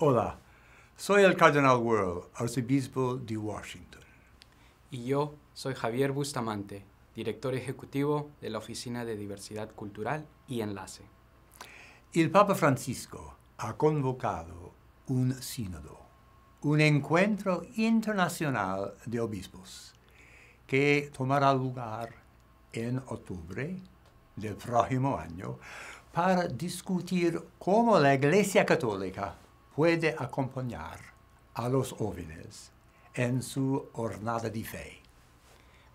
Hola, soy el Cardenal World, arzobispo de Washington. Y yo soy Javier Bustamante, director ejecutivo de la Oficina de Diversidad Cultural y Enlace. El Papa Francisco ha convocado un sínodo, un encuentro internacional de obispos, que tomará lugar en octubre del próximo año para discutir cómo la Iglesia Católica puede acompañar a los jóvenes en su jornada de fe.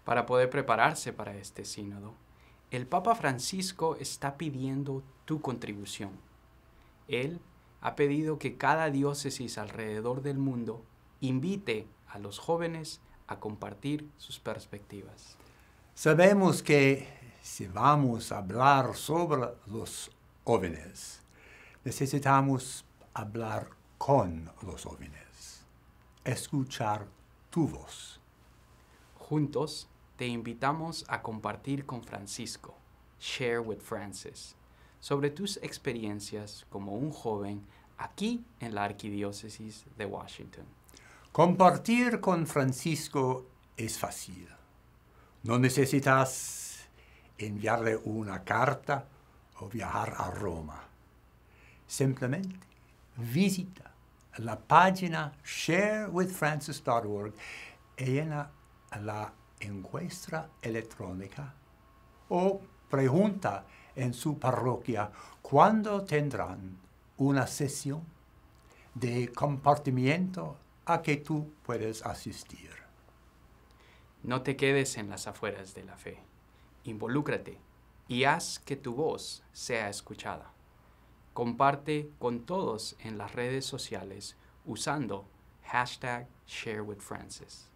Para poder prepararse para este sínodo, el Papa Francisco está pidiendo tu contribución. Él ha pedido que cada diócesis alrededor del mundo invite a los jóvenes a compartir sus perspectivas. Sabemos que si vamos a hablar sobre los jóvenes, necesitamos hablar con los jóvenes, escuchar tu voz. Juntos te invitamos a compartir con Francisco, Share with Francis, sobre tus experiencias como un joven aquí en la Arquidiócesis de Washington. Compartir con Francisco es fácil. No necesitas enviarle una carta o viajar a Roma. Simplemente visita la página sharewithfrancis.org y la encuesta electrónica o pregunta en su parroquia cuándo tendrán una sesión de compartimiento a que tú puedes asistir. No te quedes en las afueras de la fe. Involúcrate y haz que tu voz sea escuchada. Comparte con todos en las redes sociales usando hashtag ShareWithFrancis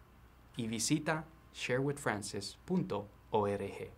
y visita sharewithfrancis.org.